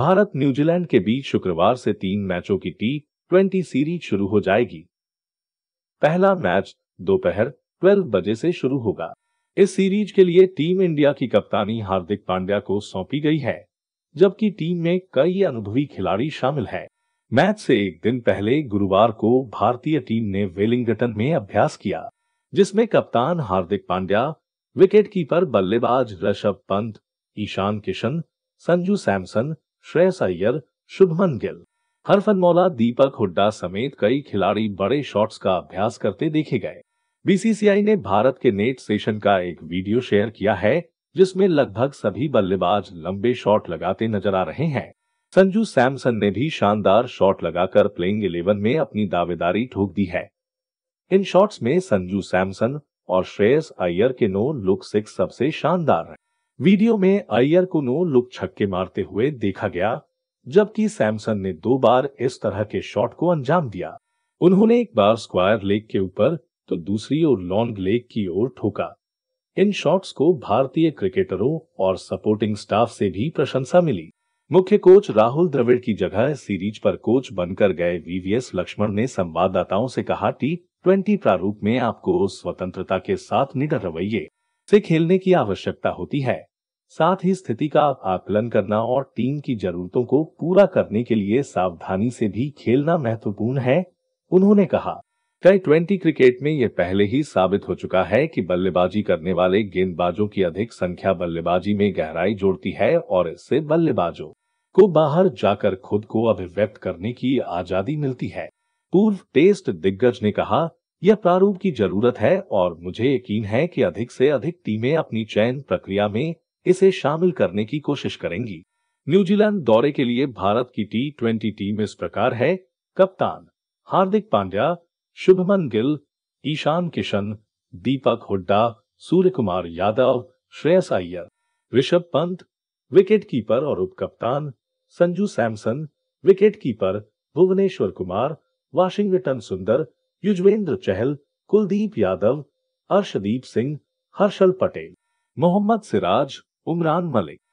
Bharat New Zealand के बीच शुक्रवार से तीन मैचों की टी ट्वेंटी सीरीज शुरू हो जाएगी पहला मैच दोपहर 12 बजे से शुरू होगा इस सीरीज के लिए टीम इंडिया की कप्तानी हार्दिक पांड्या को सौंपी गई है जबकि टीम में कई अनुभवी खिलाड़ी शामिल हैं। मैच से एक दिन पहले गुरुवार को भारतीय टीम ने वेलिंगटन में अभ्यास किया जिसमें कप्तान हार्दिक पांड्या विकेटकीपर बल्लेबाज ऋषभ पंत ईशान किशन संजू सैमसन श्रेयस अय्यर शुभमन गिल हरफन मौला दीपक हुड्डा समेत कई खिलाड़ी बड़े शॉट्स का अभ्यास करते देखे गए बीसीसीआई ने भारत के नेट सेशन का एक वीडियो शेयर किया है जिसमें लगभग सभी बल्लेबाज लंबे शॉट लगाते नजर आ रहे हैं संजू सैमसन ने भी शानदार शॉट लगाकर प्लेइंग इलेवन में अपनी दावेदारी ठोक दी है इन शॉट्स में संजू सैमसन और श्रेयस अय्यर के नो लुक सिक्स सबसे शानदार है वीडियो में अय्यर को नो लुक छक्के मारते हुए देखा गया जबकि सैमसन ने दो बार इस तरह के शॉट को अंजाम दिया उन्होंने एक बार स्क्वायर लेग के ऊपर तो दूसरी ओर लॉन्ग लेग की ओर ठोका इन शॉट्स को भारतीय क्रिकेटरों और सपोर्टिंग स्टाफ से भी प्रशंसा मिली मुख्य कोच राहुल द्रविड़ की जगह सीरीज पर कोच बनकर गए वीवीएस लक्ष्मण ने संवाददाताओं से कहा टी ट्वेंटी प्रारूप में आपको स्वतंत्रता के साथ निडर रवैये से खेलने की आवश्यकता होती है साथ ही स्थिति का आकलन करना और टीम की जरूरतों को पूरा करने के लिए सावधानी से भी खेलना महत्वपूर्ण है उन्होंने कहा टाई ट्वेंटी क्रिकेट में यह पहले ही साबित हो चुका है कि बल्लेबाजी करने वाले गेंदबाजों की अधिक संख्या बल्लेबाजी में गहराई जोड़ती है और इससे बल्लेबाजों को बाहर जाकर खुद को अभिव्यक्त करने की आजादी मिलती है पूर्व टेस्ट दिग्गज ने कहा यह प्रारूप की जरूरत है और मुझे यकीन है कि अधिक से अधिक टीमें अपनी चयन प्रक्रिया में इसे शामिल करने की कोशिश करेंगी न्यूजीलैंड दौरे के लिए भारत की टी ट्वेंटी टीम इस प्रकार है कप्तान हार्दिक पांड्या शुभमन गिल ईशान किशन दीपक हुड्डा सूर्य कुमार यादव श्रेयस अय्यर ऋषभ पंत विकेट कीपर और उप कप्तान संजू सैमसन विकेट कीपर भुवनेश्वर कुमार वाशिंगटन सुंदर युजवेंद्र चहल कुलदीप यादव अर्शदीप सिंह हर्षल पटेल मोहम्मद सिराज उमरान मलिक